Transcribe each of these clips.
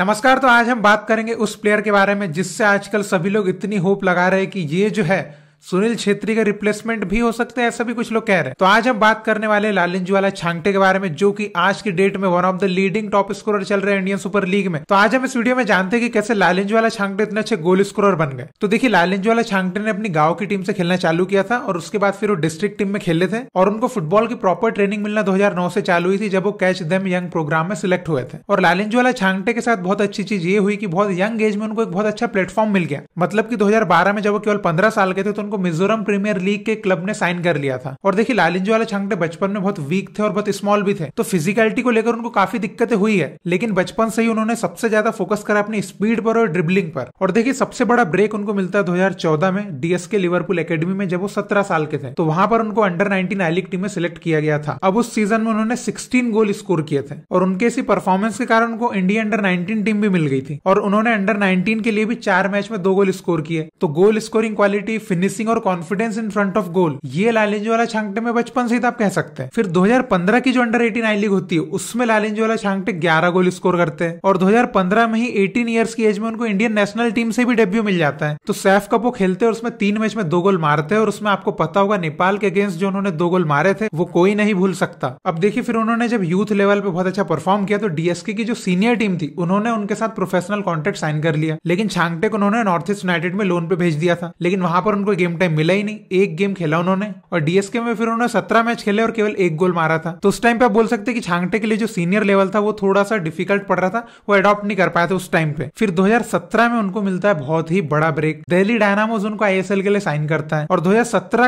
नमस्कार तो आज हम बात करेंगे उस प्लेयर के बारे में जिससे आजकल सभी लोग इतनी होप लगा रहे हैं कि ये जो है सुनील छेत्री का रिप्लेसमेंट भी हो सकता है ऐसा भी कुछ लोग कह रहे हैं तो आज हम बात करने वाले वाला छांगटे के बारे में जो कि आज की डेट में one of the leading top scorer चल रहे हैं इंडियन सुपर लीग में तो आज हम इस वीडियो में जानते हैं कि कैसे वाला छांगटे इतने अच्छे गोल स्कोरर बन गए तो देखिए वाला छांगटे ने अपनी गांव की टीम से खेलना चालू किया था और उसके बाद फिर वो डिस्ट्रिक्ट टीम में खेले थे और उनको फुटबॉल की प्रॉपर ट्रेनिंग मिलना दो से चालू हुई थी जब वो कैच देम यंग प्रोग्राम में सिलेक्ट हुए थे और लालिंजवाला छांगटे के साथ बहुत अच्छी चीज ये हुई कि बहुत यंग एज में उनको एक बहुत अच्छा प्लेटफॉर्म मिल गया मतलब की दो में जब वो केवल पंद्रह साल के थे तो उनको को मिजोरम प्रीमियर लीग के क्लब ने साइन कर लिया था और देखिए लालिंजो वाले छांगटे बचपन में बहुत वीक थे और बहुत स्मॉल भी थे तो फिजिकलिटी को लेकर उनको काफी दिक्कतें हुई है लेकिन बचपन से ही उन्होंने सबसे ज्यादा फोकस करा अपनी स्पीड पर और ड्रिबलिंग पर और देखिए सबसे बड़ा ब्रेक उनको मिलता है 2014 में डीएस के लिवरपूल एकेडमी में जब वो सत्रह साल के थे तो वहां पर उनको under nineteen I league team में सिलेक्ट किया गया था अब उस सीजन में उन्होंने सिक्सटीन गोल स्कोर किए थे और उनके इसी परफॉर्मेंस के कारण उनको इंडिया अंडर नाइनटीन टीम भी मिल गई थी और उन्होंने अंडर नाइनटीन के लिए भी चार मैच में दो गोल स्कोर किए तो goal scoring quality finishing facing और confidence in front of goal ये वाला छांगटे में बचपन से ही तो आप कह सकते हैं फिर 2015 की जो अंडर 18 आई लीग होती है उसमें वाला छांगटे 11 गोल स्कोर करते हैं और 2015 में ही 18 ईयर्स की एज में उनको इंडियन नेशनल टीम से भी डेब्यू मिल जाता है तो सैफ कप वो खेलते हैं और उसमें तीन मैच में दो गोल मारते हैं और उसमें आपको पता होगा नेपाल के अगेंस्ट जो उन्होंने दो गोल मारे थे वो कोई नहीं भूल सकता अब देखिए फिर उन्होंने जब यूथ लेवल पे बहुत अच्छा परफॉर्म किया तो डीएसके की जो सीनियर टीम थी उन्होंने उनके साथ प्रोफेशनल कॉन्ट्रैक्ट साइन कर लिया लेकिन छांगटे को उन्होंने नॉर्थ ईस्ट यूनाइटेड में लोन पे भेज दिया था लेकिन वहां पर उनको गेम टाइम मिला ही नहीं एक गेम खेला उन्होंने और डीएसके में फिर उन्होंने सत्रह मैच खेले और केवल एक गोल मारा था तो उस टाइम पे आप बोल सकते कि छांगटे के लिए जो सीनियर लेवल था वो थोड़ा सा डिफिकल्ट पड़ रहा था वो एडॉप्ट नहीं कर पाया था उस टाइम पे फिर दो में उनको मिलता है बहुत ही बड़ा ब्रेक दिल्ली डायनामोज उनको आईएसएल के लिए साइन करता है और दो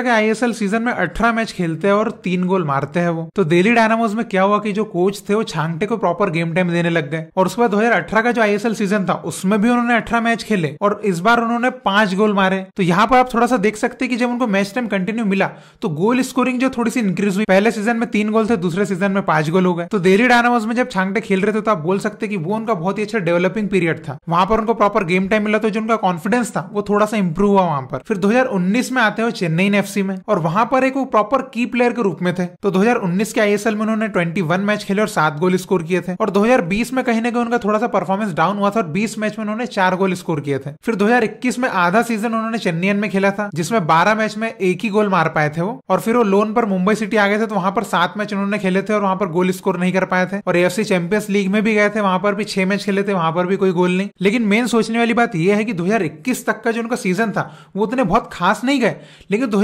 के आईएसएल सीजन में अठारह मैच खेलते हैं और तीन गोल मारते हैं वो तो दिल्ली डायनामोज में क्या हुआ कि जो कोच थे वो छांगटे को प्रॉपर गेम टाइम देने लग गए और उसके बाद दो का जो आईएसएल सीजन था उसमें भी उन्होंने अठारह मैच खेले और इस बार उन्होंने पांच गोल मारे तो यहाँ पर आप थोड़ा सा देख सकते हैं कि जब उनको मैच टाइम कंटिन्यू मिला तो गोल स्कोरिंग जो थोड़ी सी इंक्रीज हुई पहले सीजन में तीन गोल थे दूसरे सीजन में पांच गोल हो गए तो देरी डायनामोज में जब छांगटे खेल रहे थे तो आप बोल सकते कि वो उनका बहुत ही अच्छा डेवलपिंग पीरियड था वहां पर उनको प्रॉपर गेम टाइम मिला तो जो उनका कॉन्फिडेंस था वो थोड़ा सा इंप्रूव हुआ वहां पर फिर दो में आते हो चेन्नई एफसी में और वहां पर एक प्रॉपर की प्लेयर के रूप में थे तो दो के आईएसएल में उन्होंने ट्वेंटी मैच खेले और सात गोल स्कोर किए थे और दो में कहीं ना कहीं उनका थोड़ा सा परफॉर्मेंस डाउन हुआ था और बीस मैच में उन्होंने चार गोल स्कोर किए थे फिर दो में आधा सीजन उन्होंने चेन्नई में खेला था जिसमें 12 मैच में एक ही गोल मार पाए थे वो और फिर वो लोन पर मुंबई सिटी आ गए थे तो वहां पर सात मैच उन्होंने खेले थे और वहां पर गोल स्कोर नहीं कर पाए थे और एफ चैंपियंस लीग में भी गए थे वहां पर भी छह मैच खेले थे वहां पर भी कोई गोल नहीं लेकिन मेन सोचने वाली बात यह है कि दो तक का जो उनका सीजन था वो उतने बहुत खास नहीं गए लेकिन दो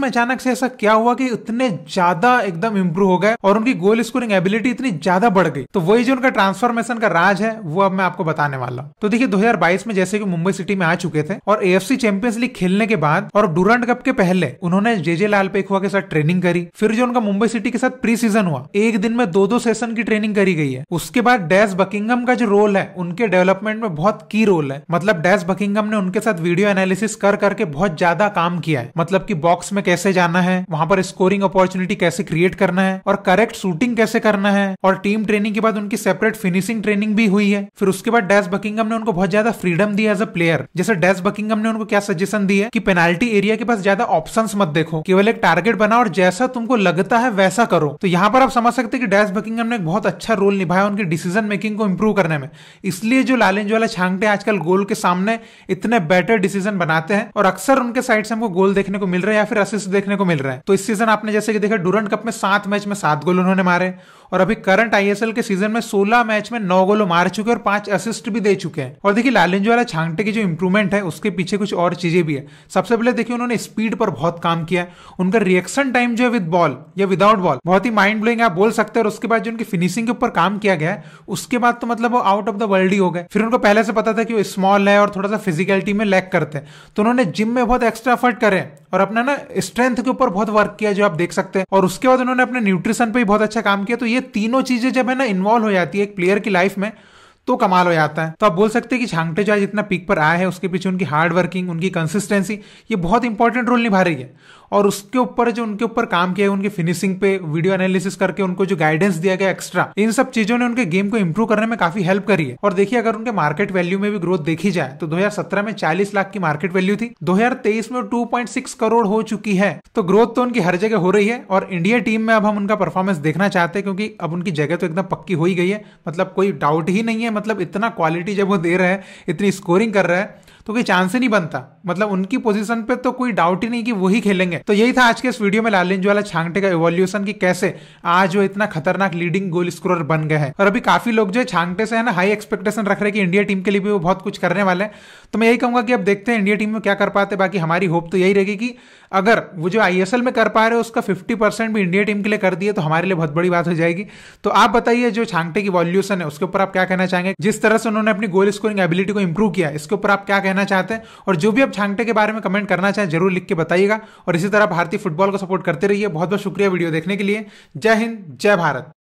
में अचानक से ऐसा क्या हुआ कि इतने ज्यादा एकदम इंप्रूव हो गए और उनकी गोल स्कोरिंग एबिलिटी इतनी ज्यादा बढ़ गई तो वही जो उनका ट्रांसफॉर्मेशन का राज है वो अब मैं आपको बताने वाला तो देखिए 2022 में जैसे कि मुंबई सिटी में आ चुके थे और एएफसी चैंपियंस लीग खेलने के बाद बाद और डूरांड कप के पहले उन्होंने जे जे लाल पेखुआ के साथ ट्रेनिंग करी फिर जो उनका मुंबई सिटी के साथ प्री सीजन हुआ एक दिन में दो दो सेशन की ट्रेनिंग करी गई है उसके बाद डैश बकिंगम का जो रोल है उनके डेवलपमेंट में बहुत की रोल है मतलब डैस बकिंगम ने उनके साथ वीडियो एनालिसिस कर करके बहुत ज्यादा काम किया है मतलब की बॉक्स में कैसे जाना है वहां पर स्कोरिंग अपॉर्चुनिटी कैसे क्रिएट करना है और करेक्ट शूटिंग कैसे करना है और टीम ट्रेनिंग के बाद उनकी सेपरेट फिनिशिंग ट्रेनिंग भी हुई है फिर उसके बाद डैस बकिंगम ने उनको बहुत ज्यादा फ्रीडम दिया एज अ प्लेयर जैसे डैस बकिंगम ने उनको क्या सजेशन दिया कि पेनाल्टी मल्टी एरिया के पास ज्यादा ऑप्शंस मत देखो केवल एक टारगेट बनाओ और जैसा तुमको लगता है वैसा करो तो यहाँ पर आप समझ सकते कि डैश बकिंगम ने एक बहुत अच्छा रोल निभाया उनकी डिसीजन मेकिंग को इम्प्रूव करने में इसलिए जो लालेंज वाला छांगटे आजकल गोल के सामने इतने बेटर डिसीजन बनाते हैं और अक्सर उनके साइड से हमको गोल देखने को मिल रहा है या फिर असिस्ट देखने को मिल रहा है तो इस सीजन आपने जैसे कि देखा डूरंट कप में सात मैच में सात गोल उन्होंने मारे और अभी करंट आईएसएल के सीजन में 16 मैच में 9 गोलो मार चुके हैं और पांच असिस्ट भी दे चुके हैं और देखिए वाला छांगटे की जो इंप्रूवमेंट है उसके पीछे कुछ और चीजें भी है सबसे पहले देखिए उन्होंने स्पीड पर बहुत काम किया है उनका रिएक्शन टाइम जो है विद बॉल या विदाउट बॉल बहुत ही माइंड ब्लोइंग आप बोल सकते हैं और उसके बाद जो उनकी फिनिशिंग के ऊपर काम किया गया उसके बाद तो मतलब वो आउट ऑफ द वर्ल्ड ही हो गए फिर उनको पहले से पता था कि वो स्मॉल है और थोड़ा सा फिजिकलिटी में लैक करते हैं तो उन्होंने जिम में बहुत एक्स्ट्रा एफर्ट करे और अपना ना स्ट्रेंथ के ऊपर बहुत वर्क किया जो आप देख सकते हैं और उसके बाद उन्होंने अपने न्यूट्रिशन पर भी बहुत अच्छा काम किया तो ये तीनों चीजें जब है ना इन्वॉल्व हो जाती है एक प्लेयर की लाइफ में तो कमाल हो जाता है तो आप बोल सकते हैं कि झांगटे जो आज इतना पीक पर आया है उसके पीछे उनकी हार्ड वर्किंग उनकी कंसिस्टेंसी ये बहुत इंपॉर्टेंट रोल निभा रही है और उसके ऊपर जो उनके ऊपर काम किया है उनकी फिनिशिंग पे वीडियो एनालिसिस करके उनको जो गाइडेंस दिया गया एक्स्ट्रा इन सब चीजों ने उनके गेम को इम्प्रूव करने में काफी हेल्प करी है और देखिए अगर उनके मार्केट वैल्यू में भी ग्रोथ देखी जाए तो 2017 में 40 लाख की मार्केट वैल्यू थी 2023 में 2.6 करोड़ हो चुकी है तो ग्रोथ तो उनकी हर जगह हो रही है और इंडिया टीम में अब हम उनका परफॉर्मेंस देखना चाहते हैं क्योंकि अब उनकी जगह तो एकदम पक्की हो ही गई है मतलब कोई डाउट ही नहीं है मतलब इतना क्वालिटी जब वो दे रहे है इतनी स्कोरिंग कर रहे है तो कोई चांस ही नहीं बनता मतलब उनकी पोजीशन पे तो कोई डाउट ही नहीं कि वही खेलेंगे तो यही था आज के इस वीडियो में लालिन ज्वाला छांगटे का एवोल्यूशन की कैसे आज वो इतना खतरनाक लीडिंग गोल स्कोर बन गए हैं और अभी काफी लोग जो है छांगटे से है ना हाई एक्सपेक्टेशन रख रहे कि इंडिया टीम के लिए भी वो बहुत कुछ करने वाले हैं तो मैं यही कहूंगा कि अब देखते हैं इंडिया टीम में क्या कर पाते बाकी हमारी होप तो यही रहेगी कि अगर वो जो आई में कर पा रहे हो उसका फिफ्टी भी इंडिया टीम के लिए कर दिए तो हमारे लिए बहुत बड़ी बात हो जाएगी तो आप बताइए जो छांगटे की वॉल्यूशन है उसके ऊपर आप क्या कहना चाहेंगे जिस तरह से उन्होंने अपनी गोल स्कोरिंग एबिलिटी को इंप्रूव किया इसके ऊपर आप क्या कहना कहना चाहते हैं और जो भी आप छांगटे के बारे में कमेंट करना चाहें जरूर लिख के बताइएगा और इसी तरह भारतीय फुटबॉल को सपोर्ट करते रहिए बहुत बहुत शुक्रिया वीडियो देखने के लिए जय हिंद जय भारत